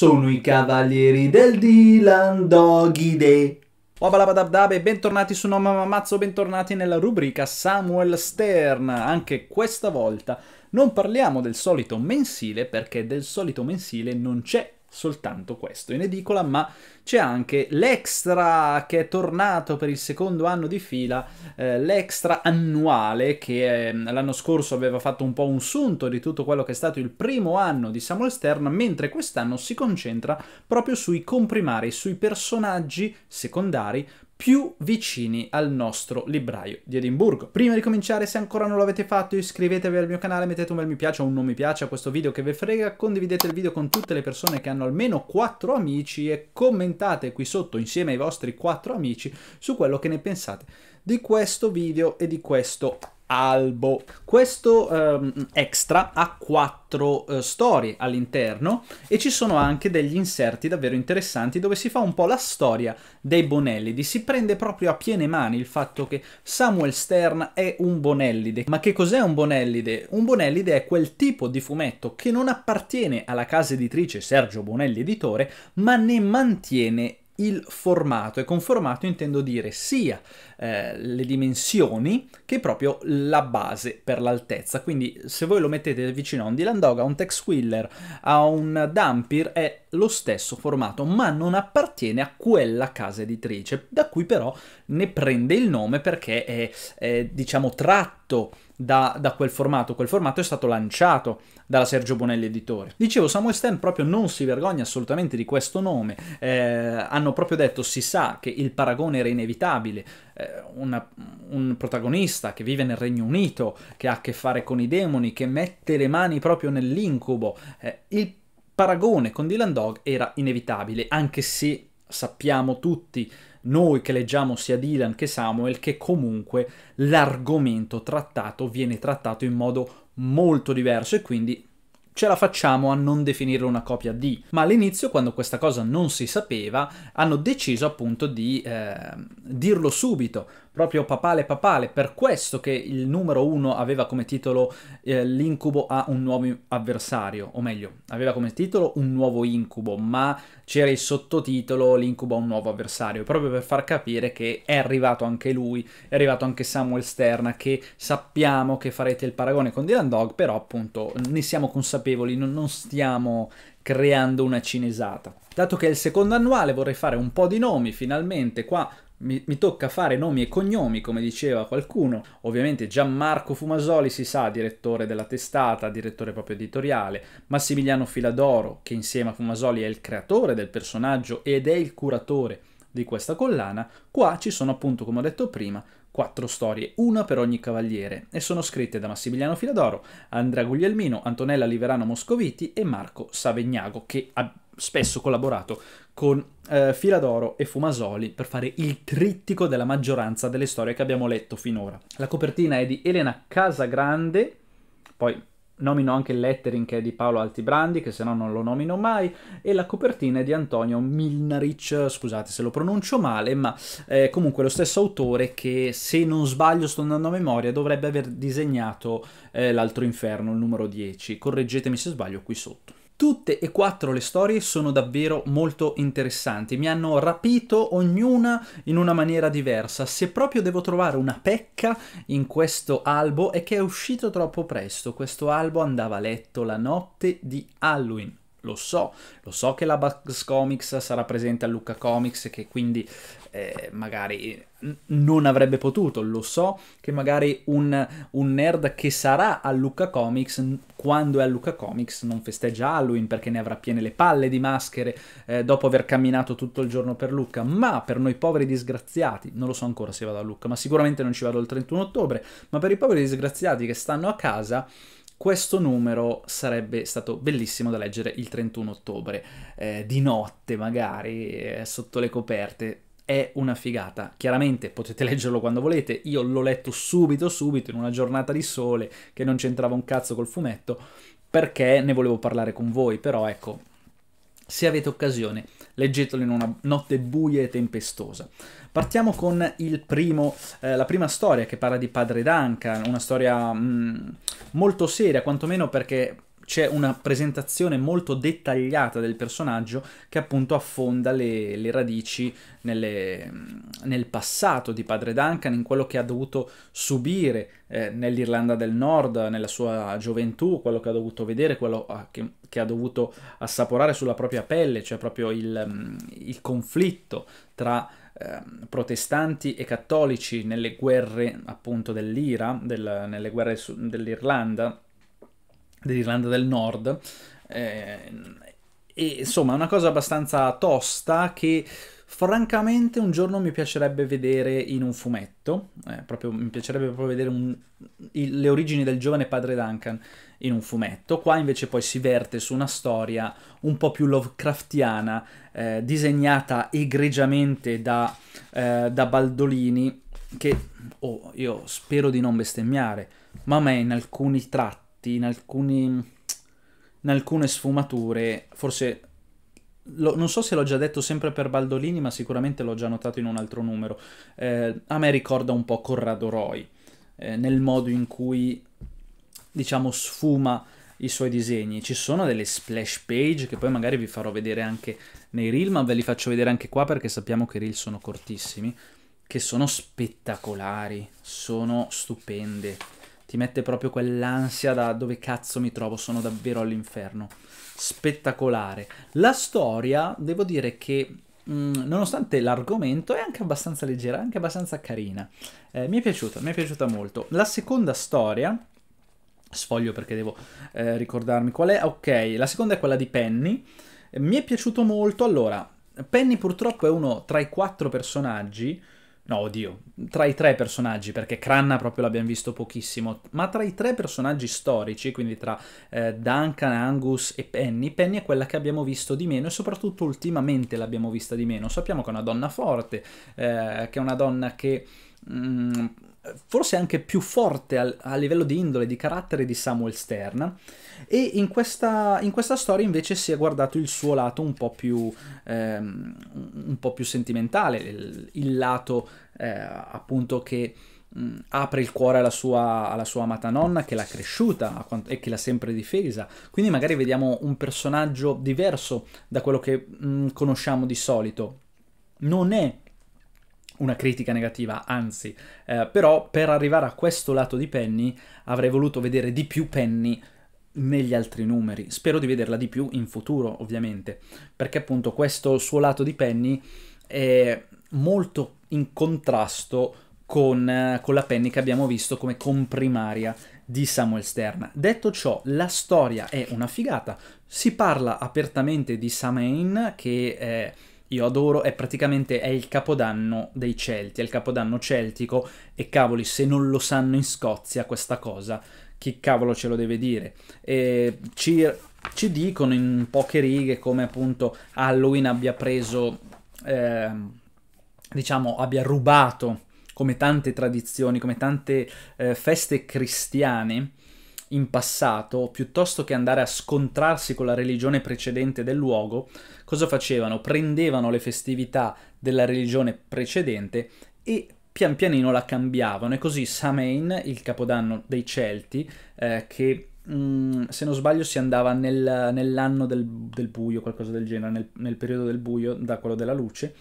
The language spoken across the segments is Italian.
Sono i cavalieri del Dylan Doggy Day. Wabalabadabdab e bentornati su Noma Mamazzo, bentornati nella rubrica Samuel Stern. Anche questa volta non parliamo del solito mensile perché del solito mensile non c'è soltanto questo in edicola, ma c'è anche l'extra che è tornato per il secondo anno di fila, eh, l'extra annuale che eh, l'anno scorso aveva fatto un po' un sunto di tutto quello che è stato il primo anno di Samuel Stern, mentre quest'anno si concentra proprio sui comprimari, sui personaggi secondari più vicini al nostro libraio di Edimburgo. Prima di cominciare, se ancora non l'avete fatto, iscrivetevi al mio canale, mettete un bel mi piace o un non mi piace a questo video che vi frega, condividete il video con tutte le persone che hanno almeno 4 amici e commentate qui sotto insieme ai vostri 4 amici su quello che ne pensate di questo video e di questo albo. Questo um, extra ha quattro uh, storie all'interno e ci sono anche degli inserti davvero interessanti dove si fa un po' la storia dei Bonellidi. Si prende proprio a piene mani il fatto che Samuel Stern è un Bonellide. Ma che cos'è un Bonellide? Un Bonellide è quel tipo di fumetto che non appartiene alla casa editrice Sergio Bonelli Editore, ma ne mantiene il formato e con formato intendo dire sia eh, le dimensioni che proprio la base per l'altezza quindi se voi lo mettete vicino a un Dylan Dog, a un Tex Wheeler, a un Dampir è lo stesso formato, ma non appartiene a quella casa editrice, da cui però ne prende il nome perché è, è diciamo, tratto da, da, quel formato. Quel formato è stato lanciato dalla Sergio Bonelli Editore. Dicevo, Samuel Stem proprio non si vergogna assolutamente di questo nome. Eh, hanno proprio detto, si sa che il paragone era inevitabile. Eh, una, un protagonista che vive nel Regno Unito, che ha a che fare con i demoni, che mette le mani proprio nell'incubo. Eh, il paragone con Dylan Dog era inevitabile, anche se sappiamo tutti noi che leggiamo sia Dylan che Samuel che comunque l'argomento trattato viene trattato in modo molto diverso e quindi ce la facciamo a non definirlo una copia di. Ma all'inizio, quando questa cosa non si sapeva, hanno deciso appunto di eh, dirlo subito proprio papale papale, per questo che il numero uno aveva come titolo eh, l'incubo a un nuovo avversario, o meglio, aveva come titolo un nuovo incubo, ma c'era il sottotitolo l'incubo a un nuovo avversario, proprio per far capire che è arrivato anche lui, è arrivato anche Samuel Sterna, che sappiamo che farete il paragone con Dylan Dog, però appunto ne siamo consapevoli, non, non stiamo creando una cinesata. Dato che è il secondo annuale vorrei fare un po' di nomi finalmente, qua mi, mi, tocca fare nomi e cognomi, come diceva qualcuno. Ovviamente Gianmarco Fumasoli si sa, direttore della testata, direttore proprio editoriale, Massimiliano Filadoro, che insieme a Fumasoli è il creatore del personaggio ed è il curatore di questa collana. Qua ci sono appunto, come ho detto prima, quattro storie, una per ogni cavaliere, e sono scritte da Massimiliano Filadoro, Andrea Guglielmino, Antonella Liverano Moscoviti e Marco Savegnago, che ha spesso collaborato con eh, Filadoro e Fumasoli per fare il trittico della maggioranza delle storie che abbiamo letto finora. La copertina è di Elena Casagrande, poi Nomino anche il lettering che è di Paolo Altibrandi, che se no non lo nomino mai, e la copertina è di Antonio Milnaric, scusate se lo pronuncio male, ma è comunque lo stesso autore che, se non sbaglio, sto andando a memoria, dovrebbe aver disegnato eh, L'altro inferno, il numero 10. Correggetemi se sbaglio qui sotto. Tutte e quattro le storie sono davvero molto interessanti, mi hanno rapito ognuna in una maniera diversa. Se proprio devo trovare una pecca in questo albo è che è uscito troppo presto, questo albo andava a letto la notte di Halloween lo so, lo so che la Bugs Comics sarà presente a Lucca Comics e che quindi eh, magari non avrebbe potuto, lo so che magari un, un, nerd che sarà a Lucca Comics quando è a Lucca Comics non festeggia Halloween perché ne avrà piene le palle di maschere eh, dopo aver camminato tutto il giorno per Lucca, ma per noi poveri disgraziati, non lo so ancora se vado a Lucca, ma sicuramente non ci vado il 31 ottobre, ma per i poveri disgraziati che stanno a casa questo numero sarebbe stato bellissimo da leggere il 31 ottobre, eh, di notte magari, eh, sotto le coperte, è una figata. Chiaramente potete leggerlo quando volete, io l'ho letto subito subito in una giornata di sole che non c'entrava un cazzo col fumetto perché ne volevo parlare con voi, però ecco, se avete occasione leggetelo in una notte buia e tempestosa. Partiamo con primo, eh, la prima storia che parla di Padre Duncan, una storia mh, mm, molto seria, quantomeno perché c'è una presentazione molto dettagliata del personaggio che appunto affonda le, le radici nelle, nel passato di padre Duncan, in quello che ha dovuto subire eh, nell'Irlanda del Nord, nella sua gioventù, quello che ha dovuto vedere, quello ah, che, che ha dovuto assaporare sulla propria pelle, cioè proprio il, mm, il conflitto tra ehm, protestanti e cattolici nelle guerre appunto dell'Ira, del, nelle guerre dell'Irlanda dell'Irlanda del Nord. Eh, e insomma, è una cosa abbastanza tosta che francamente un giorno mi piacerebbe vedere in un fumetto, eh, proprio, mi piacerebbe proprio vedere un, il, le origini del giovane padre Duncan in un fumetto, qua invece poi si verte su una storia un po' più Lovecraftiana, eh, disegnata egregiamente da, eh, da Baldolini, che oh, io spero di non bestemmiare, ma a me in alcuni tratti infatti in, alcuni, in alcune sfumature, forse lo, non so se l'ho già detto sempre per Baldolini, ma sicuramente l'ho già notato in un altro numero, eh, a me ricorda un po' Corrado Roy, eh, nel modo in cui, diciamo, sfuma i suoi disegni. Ci sono delle splash page che poi magari vi farò vedere anche nei reel, ma ve li faccio vedere anche qua perché sappiamo che i reel sono cortissimi, che sono spettacolari, sono stupende ti mette proprio quell'ansia da dove cazzo mi trovo, sono davvero all'inferno. Spettacolare. La storia, devo dire che mh, mm, nonostante l'argomento è anche abbastanza leggera, anche abbastanza carina. Eh, mi è piaciuta, mi è piaciuta molto. La seconda storia, sfoglio perché devo eh, ricordarmi qual è, ok, la seconda è quella di Penny. Mi è piaciuto molto, allora, Penny purtroppo è uno tra i quattro personaggi no oddio, tra i tre personaggi, perché Cranna proprio l'abbiamo visto pochissimo, ma tra i tre personaggi storici, quindi tra eh, Duncan, Angus e Penny, Penny è quella che abbiamo visto di meno e soprattutto ultimamente l'abbiamo vista di meno. Sappiamo che è una donna forte, eh, che è una donna che... Mm, forse anche più forte al, a livello di indole, di carattere di Samuel Stern, e in questa, in questa storia invece si è guardato il suo lato un po' più, ehm, un po più sentimentale, il, il lato eh, appunto che mh, mm, apre il cuore alla sua, alla sua, amata nonna che l'ha cresciuta e che l'ha sempre difesa quindi magari vediamo un personaggio diverso da quello che mh, mm, conosciamo di solito non è una critica negativa, anzi, eh, però per arrivare a questo lato di Penny avrei voluto vedere di più Penny negli altri numeri. Spero di vederla di più in futuro, ovviamente, perché appunto questo suo lato di Penny è molto in contrasto con, eh, con la Penny che abbiamo visto come comprimaria di Samuel Stern. Detto ciò, la storia è una figata. Si parla apertamente di Samain, che è io adoro, è praticamente è il capodanno dei Celti, è il capodanno celtico e cavoli, se non lo sanno in Scozia questa cosa, chi cavolo ce lo deve dire? E ci, ci dicono in poche righe come appunto Halloween abbia preso, eh, diciamo, abbia rubato come tante tradizioni, come tante eh, feste cristiane, in passato, piuttosto che andare a scontrarsi con la religione precedente del luogo, cosa facevano? Prendevano le festività della religione precedente e pian pianino la cambiavano e così Samain, il capodanno dei Celti, eh, che Mm, se non sbaglio si andava nel, nell'anno del, del, buio, qualcosa del genere, nel, nel, periodo del buio da quello della luce,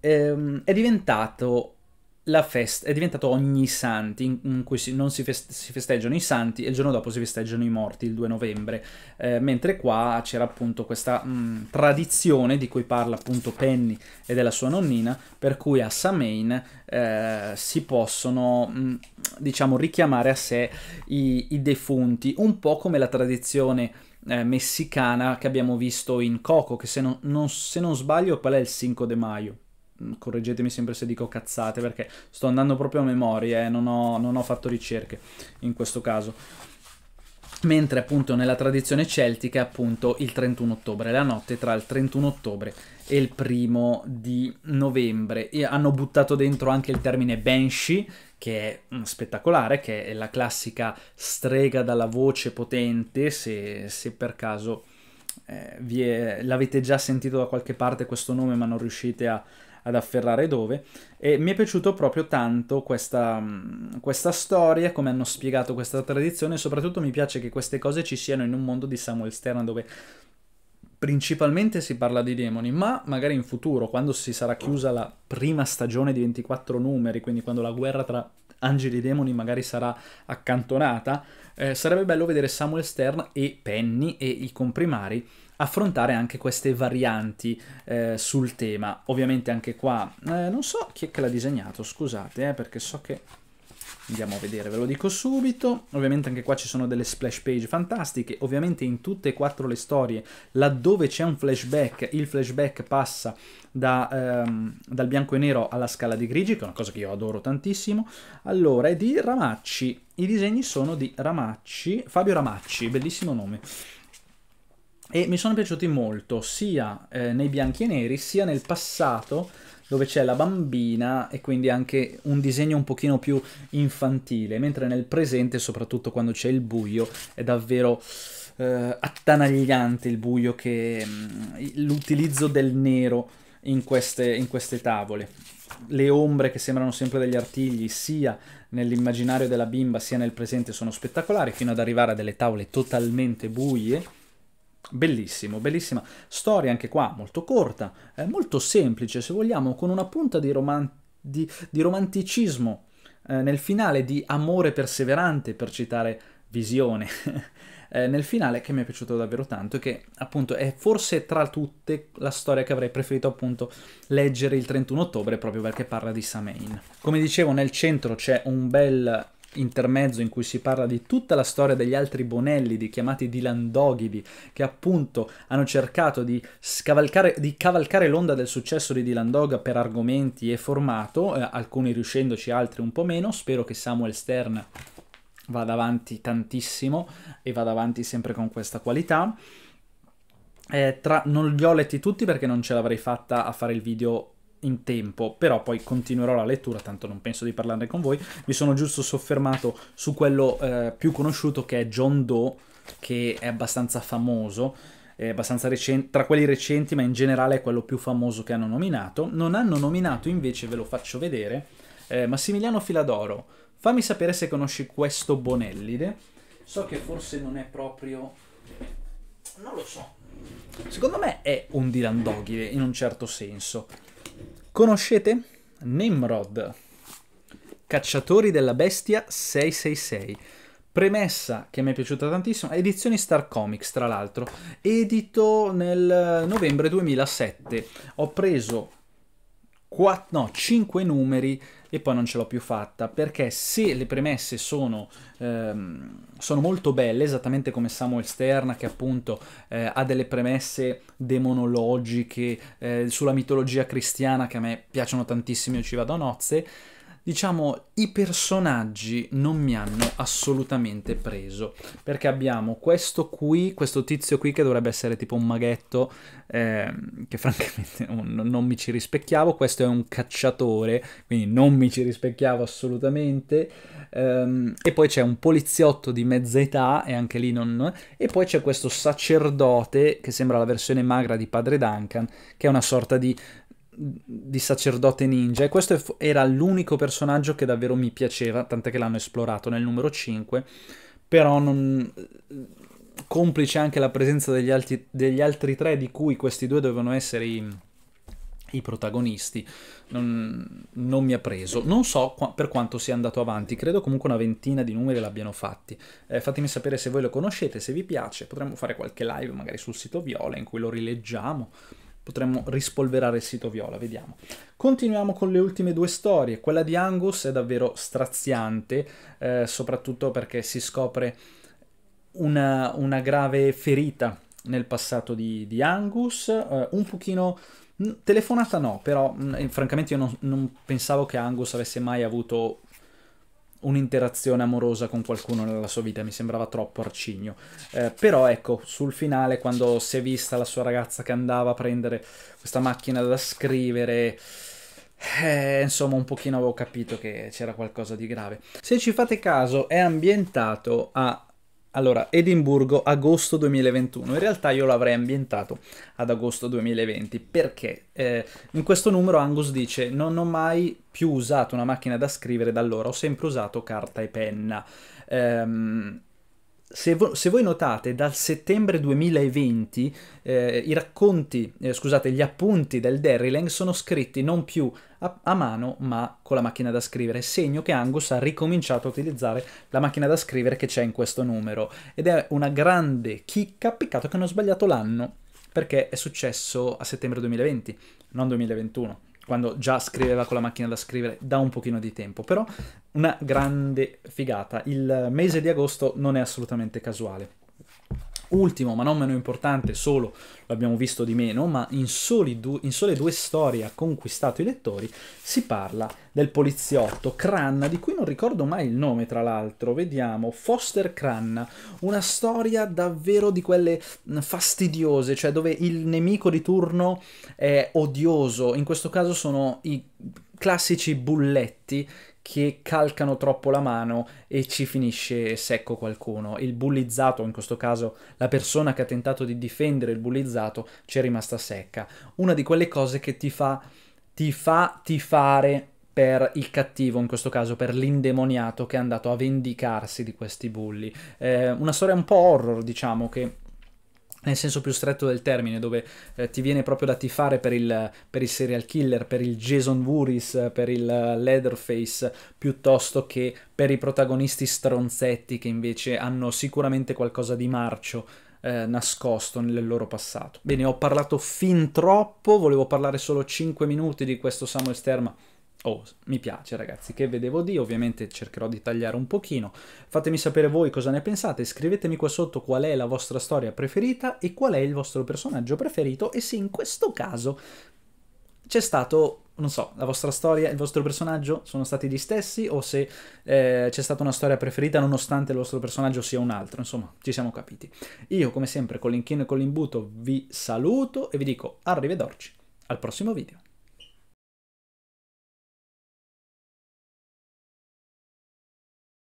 ehm, è diventato la festa è diventato ogni santi, in cui si, non si, feste si, festeggiano i santi e il giorno dopo si festeggiano i morti, il 2 novembre, eh, mentre qua c'era appunto questa mh, mm, tradizione di cui parla appunto Penny e della sua nonnina, per cui a Samain eh, si possono, mh, mm, diciamo, richiamare a sé i, i defunti, un po' come la tradizione eh, messicana che abbiamo visto in Coco, che se non, non, se non sbaglio qual è il 5 de Maio? Mm, correggetemi sempre se dico cazzate perché sto andando proprio a memoria e eh, non, ho, non ho fatto ricerche in questo caso. Mentre appunto nella tradizione celtica è appunto il 31 ottobre, la notte tra il 31 ottobre e il primo di novembre. E hanno buttato dentro anche il termine Banshee, che è mm, spettacolare, che è la classica strega dalla voce potente, se, se per caso eh, l'avete già sentito da qualche parte questo nome ma non riuscite a, ad afferrare dove e mi è piaciuto proprio tanto questa, mm, questa storia, come hanno spiegato questa tradizione soprattutto mi piace che queste cose ci siano in un mondo di Samuel Stern dove principalmente si parla di demoni, ma magari in futuro, quando si sarà chiusa la prima stagione di 24 numeri, quindi quando la guerra tra angeli e demoni magari sarà accantonata, eh, sarebbe bello vedere Samuel Stern e Penny e i comprimari affrontare anche queste varianti eh, sul tema. Ovviamente anche qua, eh, non so chi è che l'ha disegnato, scusate, eh, perché so che Andiamo a vedere, ve lo dico subito. Ovviamente anche qua ci sono delle splash page fantastiche. Ovviamente in tutte e quattro le storie, laddove c'è un flashback, il flashback passa da, ehm, dal bianco e nero alla scala di grigi, che è una cosa che io adoro tantissimo. Allora, è di Ramacci. I disegni sono di Ramacci, Fabio Ramacci, bellissimo nome e mi sono piaciuti molto sia eh, nei bianchi e neri sia nel passato dove c'è la bambina e quindi anche un disegno un pochino più infantile, mentre nel presente, soprattutto quando c'è il buio, è davvero eh, attanagliante il buio che mm, l'utilizzo del nero in queste, in queste tavole le ombre che sembrano sempre degli artigli sia nell'immaginario della bimba sia nel presente sono spettacolari fino ad arrivare a delle tavole totalmente buie Bellissimo, bellissima storia anche qua, molto corta, eh, molto semplice se vogliamo, con una punta di, roman di, di romanticismo eh, nel finale, di amore perseverante per citare Visione, eh, nel finale che mi è piaciuto davvero tanto e che appunto è forse tra tutte la storia che avrei preferito appunto leggere il 31 ottobre proprio perché parla di Samain. Come dicevo nel centro c'è un bel intermezzo in cui si parla di tutta la storia degli altri Bonellidi, chiamati Dilandoghidi, che appunto hanno cercato di, di cavalcare l'onda del successo di Dilandog per argomenti e formato, eh, alcuni riuscendoci, altri un po' meno. Spero che Samuel Stern vada avanti tantissimo e vada avanti sempre con questa qualità. Eh, tra... non li ho letti tutti perché non ce l'avrei fatta a fare il video in tempo, però poi continuerò la lettura, tanto non penso di parlarne con voi. Mi sono giusto soffermato su quello eh, più conosciuto che è John Doe, che è abbastanza famoso, è abbastanza recente, tra quelli recenti, ma in generale è quello più famoso che hanno nominato. Non hanno nominato invece, ve lo faccio vedere, eh, Massimiliano Filadoro. Fammi sapere se conosci questo Bonellide. So che forse non è proprio... Non lo so. Secondo me è un dilandoghide in un certo senso. Conoscete? Nimrod, Cacciatori della Bestia 666. Premessa che mi è piaciuta tantissimo, edizioni Star Comics tra l'altro, edito nel novembre 2007. Ho preso 4, no, 5 numeri e poi non ce l'ho più fatta, perché se le premesse sono, ehm, sono, molto belle, esattamente come Samuel Stern che appunto eh, ha delle premesse demonologiche eh, sulla mitologia cristiana che a me piacciono tantissimo, io ci vado a nozze, diciamo i personaggi non mi hanno assolutamente preso perché abbiamo questo qui questo tizio qui che dovrebbe essere tipo un maghetto eh, che francamente non, non, mi ci rispecchiavo questo è un cacciatore quindi non mi ci rispecchiavo assolutamente ehm, e poi c'è un poliziotto di mezza età e anche lì non e poi c'è questo sacerdote che sembra la versione magra di padre Duncan che è una sorta di di sacerdote ninja e questo era l'unico personaggio che davvero mi piaceva, tant'è che l'hanno esplorato nel numero 5, però non... complice anche la presenza degli, alti, degli altri tre di cui questi due dovevano essere i, i protagonisti, non, non, mi ha preso, non so qua, per quanto sia andato avanti, credo comunque una ventina di numeri l'abbiano fatti, eh, fatemi sapere se voi lo conoscete, se vi piace, potremmo fare qualche live magari sul sito Viola in cui lo rileggiamo potremmo rispolverare il sito viola, vediamo. Continuiamo con le ultime due storie. Quella di Angus è davvero straziante, eh, soprattutto perché si scopre una, una, grave ferita nel passato di, di Angus, eh, un pochino... Telefonata no, però mh, francamente io non, non, pensavo che Angus avesse mai avuto un'interazione amorosa con qualcuno nella sua vita, mi sembrava troppo arcigno. Eh, però ecco, sul finale, quando si è vista la sua ragazza che andava a prendere questa macchina da scrivere... Eh, insomma, un pochino avevo capito che c'era qualcosa di grave. Se ci fate caso, è ambientato a allora, Edimburgo, agosto 2021. In realtà io l'avrei ambientato ad agosto 2020 perché eh, in questo numero Angus dice non ho mai più usato una macchina da scrivere da allora, ho sempre usato carta e penna. Ehm, se, vo se, voi notate, dal settembre 2020 eh, i racconti, eh, scusate, gli appunti del Derrylang sono scritti non più a, a, mano ma con la macchina da scrivere, segno che Angus ha ricominciato a utilizzare la macchina da scrivere che c'è in questo numero ed è una grande chicca, peccato che hanno sbagliato l'anno perché è successo a settembre 2020, non 2021 quando già scriveva con la macchina da scrivere da un pochino di tempo, però una grande figata. Il mese di agosto non è assolutamente casuale. Ultimo, ma non meno importante, solo l'abbiamo visto di meno, ma in, du- in, sole due storie ha conquistato i lettori, si parla del poliziotto Cranna, di cui non ricordo mai il nome tra l'altro, vediamo, Foster Cranna, una storia davvero di quelle fastidiose, cioè dove il nemico di turno è odioso, in questo caso sono i classici bulletti che calcano troppo la mano e ci finisce secco qualcuno. Il bullizzato, in questo caso la persona che ha tentato di difendere il bullizzato, ci è rimasta secca. Una di quelle cose che ti fa, ti fa tifare per il cattivo, in questo caso per l'indemoniato che è andato a vendicarsi di questi bulli. Eh, una storia un po' horror, diciamo, che nel senso più stretto del termine, dove eh, ti viene proprio da tifare per il, per il, serial killer, per il Jason Wuris, per il Leatherface, piuttosto che per i protagonisti stronzetti che invece hanno sicuramente qualcosa di marcio. Eh, nascosto nel loro passato. Bene, ho parlato fin troppo, volevo parlare solo 5 minuti di questo Samuel Sterma Oh, mi piace ragazzi, che vedevo di, ovviamente cercherò di tagliare un pochino. Fatemi sapere voi cosa ne pensate, scrivetemi qua sotto qual è la vostra storia preferita e qual è il vostro personaggio preferito e se in questo caso c'è stato non so, la vostra storia, il vostro personaggio sono stati gli stessi o se eh, c'è stata una storia preferita nonostante il vostro personaggio sia un altro, insomma, ci siamo capiti. Io come sempre con l'inchino e con l'imbuto vi saluto e vi dico arrivederci al prossimo video.